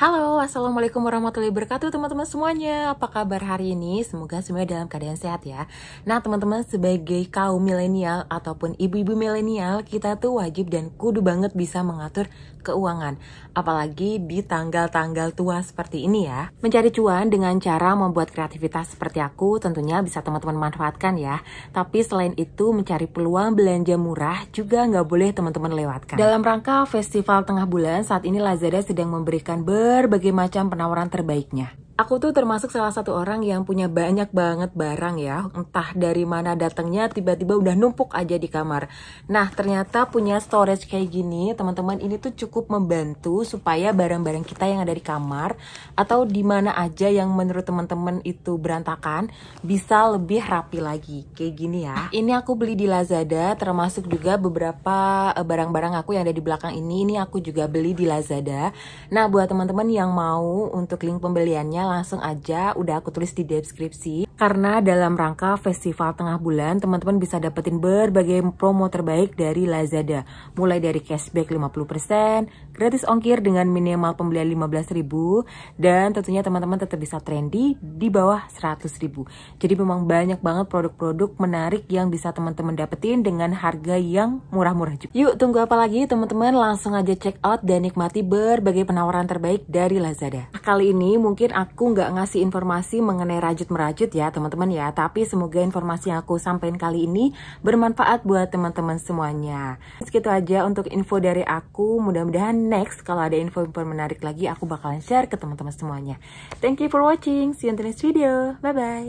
Halo, Assalamualaikum warahmatullahi wabarakatuh teman-teman semuanya Apa kabar hari ini? Semoga semuanya dalam keadaan sehat ya Nah teman-teman sebagai kaum milenial ataupun ibu-ibu milenial Kita tuh wajib dan kudu banget bisa mengatur keuangan Apalagi di tanggal-tanggal tua seperti ini ya Mencari cuan dengan cara membuat kreativitas seperti aku Tentunya bisa teman-teman manfaatkan ya Tapi selain itu mencari peluang belanja murah juga nggak boleh teman-teman lewatkan Dalam rangka festival tengah bulan saat ini Lazada sedang memberikan ber berbagai macam penawaran terbaiknya. Aku tuh termasuk salah satu orang yang punya banyak banget barang ya, entah dari mana datangnya tiba-tiba udah numpuk aja di kamar. Nah, ternyata punya storage kayak gini, teman-teman ini tuh cukup membantu supaya barang-barang kita yang ada di kamar atau di mana aja yang menurut teman-teman itu berantakan bisa lebih rapi lagi. Kayak gini ya. Ah, ini aku beli di Lazada, termasuk juga beberapa eh, barang-barang aku yang ada di belakang ini, ini aku juga beli di Lazada. Nah, buat teman-teman yang mau untuk link pembeliannya langsung aja udah aku tulis di deskripsi karena dalam rangka festival tengah bulan teman-teman bisa dapetin berbagai promo terbaik dari Lazada mulai dari cashback 50% gratis ongkir dengan minimal pembelian 15.000 dan tentunya teman-teman tetap bisa trendy di bawah 100.000 jadi memang banyak banget produk-produk menarik yang bisa teman-teman dapetin dengan harga yang murah-murah juga yuk tunggu apa lagi teman-teman langsung aja check out dan nikmati berbagai penawaran terbaik dari Lazada kali ini mungkin aku nggak ngasih informasi mengenai rajut-merajut ya teman-teman ya. Tapi semoga informasi yang aku sampaikan kali ini bermanfaat buat teman-teman semuanya. Segitu aja untuk info dari aku. Mudah-mudahan next kalau ada info-info menarik lagi aku bakalan share ke teman-teman semuanya. Thank you for watching. See you in the next video. Bye-bye.